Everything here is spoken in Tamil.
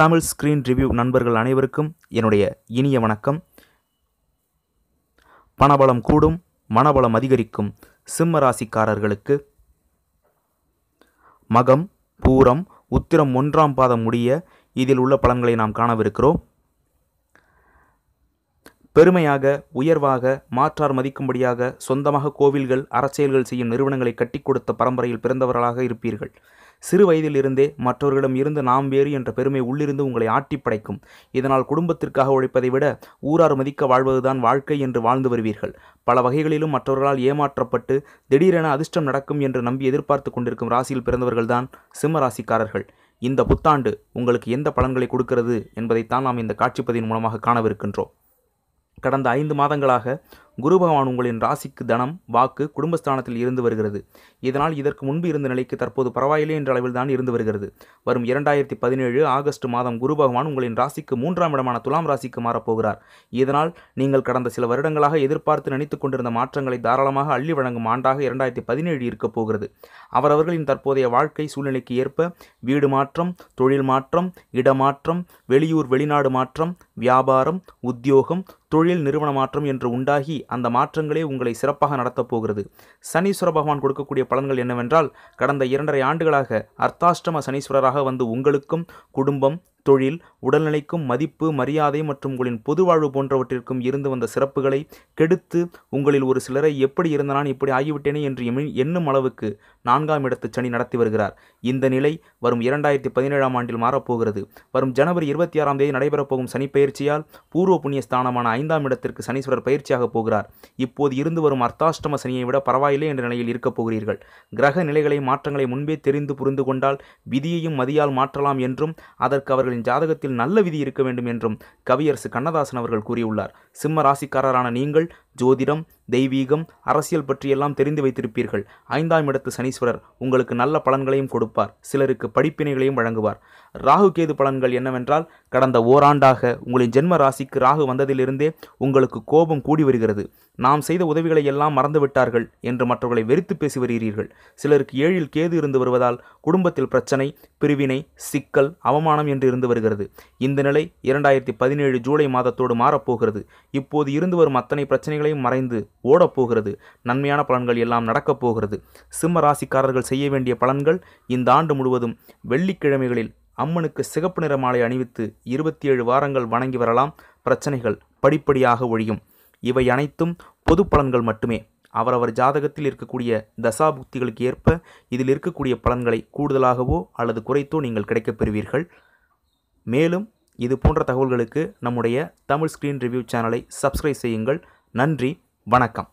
தமிழ் ஸ்க்ரீன் ரிவ்யூ நண்பர்கள் அனைவருக்கும் என்னுடைய இனிய வணக்கம் பணபலம் கூடும் மனபலம் அதிகரிக்கும் சிம்ம ராசிக்காரர்களுக்கு மகம் பூரம் உத்திரம் ஒன்றாம் பாதம் முடிய இதில் உள்ள பலன்களை நாம் காணவிருக்கிறோம் பெருமையாக உயர்வாக மாற்றார் மதிக்கும்படியாக சொந்தமாக கோவில்கள் அரசியல்கள் செய்யும் நிறுவனங்களை கட்டி கொடுத்த பரம்பரையில் பிறந்தவர்களாக இருப்பீர்கள் சிறு வயதிலிருந்தே மற்றவர்களிடம் இருந்து நாம் வேறு என்ற பெருமை உள்ளிருந்து உங்களை ஆட்டி படைக்கும் இதனால் குடும்பத்திற்காக உழைப்பதை விட ஊரார் மதிக்க வாழ்வதுதான் வாழ்க்கை என்று வாழ்ந்து வருவீர்கள் பல வகைகளிலும் மற்றவர்களால் ஏமாற்றப்பட்டு திடீரென அதிர்ஷ்டம் நடக்கும் என்று நம்பி எதிர்பார்த்து கொண்டிருக்கும் ராசியில் பிறந்தவர்கள்தான் சிம்ம ராசிக்காரர்கள் இந்த புத்தாண்டு உங்களுக்கு எந்த பலன்களை கொடுக்கிறது என்பதைத்தான் நாம் இந்த காட்சிப்பதியின் மூலமாக காணவிருக்கின்றோம் கடந்த ஐந்து மாதங்களாக குரு பகவான் உங்களின் ராசிக்கு தனம் வாக்கு குடும்பஸ்தானத்தில் இருந்து வருகிறது இதனால் இதற்கு முன்பு இருந்த நிலைக்கு தற்போது பரவாயில்லை என்ற அளவில் தான் இருந்து வருகிறது வரும் இரண்டாயிரத்தி பதினேழு ஆகஸ்ட் மாதம் குரு பகவான் உங்களின் ராசிக்கு மூன்றாம் இடமான துலாம் ராசிக்கு மாறப்போகிறார் இதனால் நீங்கள் கடந்த சில வருடங்களாக எதிர்பார்த்து நினைத்துக் கொண்டிருந்த மாற்றங்களை தாராளமாக அள்ளி வழங்கும் ஆண்டாக இரண்டாயிரத்தி பதினேழு இருக்கப் போகிறது அவரவர்களின் தற்போதைய வாழ்க்கை சூழ்நிலைக்கு ஏற்ப வீடு மாற்றம் தொழில் மாற்றம் இடமாற்றம் வெளியூர் வெளிநாடு மாற்றம் வியாபாரம் உத்தியோகம் தொழில் நிறுவன மாற்றம் என்று உண்டாகி அந்த மாற்றங்களே உங்களை சிறப்பாக நடத்தப் போகிறது சனீஸ்வர பகவான் கொடுக்கக்கூடிய பலன்கள் என்னவென்றால் கடந்த இரண்டரை ஆண்டுகளாக அர்த்தாஷ்டம சனீஸ்வரராக வந்து உங்களுக்கும் குடும்பம் தொழில் உடல்நிலைக்கும் மதிப்பு மரியாதை மற்றும் உங்களின் பொது வாழ்வு போன்றவற்றிற்கும் இருந்து வந்த சிறப்புகளை கெடுத்து உங்களில் ஒரு சிலரை எப்படி இருந்த நான் இப்படி ஆகிவிட்டேனே என்று எண்ணும் அளவுக்கு நான்காம் இடத்து சனி நடத்தி வருகிறார் இந்த நிலை வரும் இரண்டாயிரத்தி பதினேழாம் ஆண்டில் மாறப்போகிறது வரும் ஜனவரி இருபத்தி ஆறாம் தேதி நடைபெறப்போகும் சனி பயிற்சியால் பூர்வ புண்ணிய ஸ்தானமான ஐந்தாம் இடத்திற்கு சனீஸ்வரர் பயிற்சியாக போகிறார் இப்போது இருந்து வரும் அர்த்தாஷ்டம சனியை விட பரவாயில்லை என்ற நிலையில் இருக்கப் போகிறீர்கள் கிரக நிலைகளை மாற்றங்களை முன்பே தெரிந்து புரிந்து கொண்டால் விதியையும் மதியால் மாற்றலாம் என்றும் அதற்கு அவர்கள் அவர்களின் ஜாதகத்தில் நல்ல விதி இருக்க வேண்டும் என்றும் கவியரசு கண்ணதாசன் அவர்கள் கூறியுள்ளார் சிம்ம ராசிக்காரரான நீங்கள் ஜோதிடம் தெய்வீகம் அரசியல் பற்றியெல்லாம் தெரிந்து வைத்திருப்பீர்கள் ஐந்தாம் இடத்து சனீஸ்வரர் உங்களுக்கு நல்ல பலன்களையும் கொடுப்பார் சிலருக்கு படிப்பினைகளையும் வழங்குவார் ராகு கேது பலன்கள் என்னவென்றால் கடந்த ஓராண்டாக உங்களின் ஜென்ம ராசிக்கு ராகு வந்ததிலிருந்தே உங்களுக்கு கோபம் கூடி வருகிறது நாம் செய்த உதவிகளை எல்லாம் மறந்துவிட்டார்கள் என்று மற்றவர்களை வெறித்து பேசி வருகிறீர்கள் சிலருக்கு ஏழில் கேது இருந்து வருவதால் குடும்பத்தில் பிரச்சனை பிரிவினை சிக்கல் அவமானம் என்று இருந்து வருகிறது இந்த நிலை இரண்டாயிரத்தி பதினேழு ஜூலை மாதத்தோடு மாறப்போகிறது இப்போது இருந்து வரும் அத்தனை பிரச்சனைகளையும் மறைந்து ஓடப்போகிறது நன்மையான பலன்கள் எல்லாம் நடக்கப் போகிறது சிம்ம ராசிக்காரர்கள் செய்ய வேண்டிய பலன்கள் இந்த ஆண்டு முழுவதும் வெள்ளிக்கிழமைகளில் அம்மனுக்கு சிகப்பு நிற மாலை அணிவித்து இருபத்தி ஏழு வாரங்கள் வணங்கி வரலாம் பிரச்சனைகள் படிப்படியாக ஒழியும் இவை அனைத்தும் பொது பலன்கள் மட்டுமே அவரவர் ஜாதகத்தில் இருக்கக்கூடிய தசாபுக்திகளுக்கு ஏற்ப இதில் இருக்கக்கூடிய பலன்களை கூடுதலாகவோ அல்லது குறைத்தோ நீங்கள் கிடைக்கப் பெறுவீர்கள் மேலும் இது போன்ற தகவல்களுக்கு நம்முடைய தமிழ் ஸ்க்ரீன் ரிவ்யூ சேனலை சப்ஸ்கிரைப் செய்யுங்கள் நன்றி வணக்கம்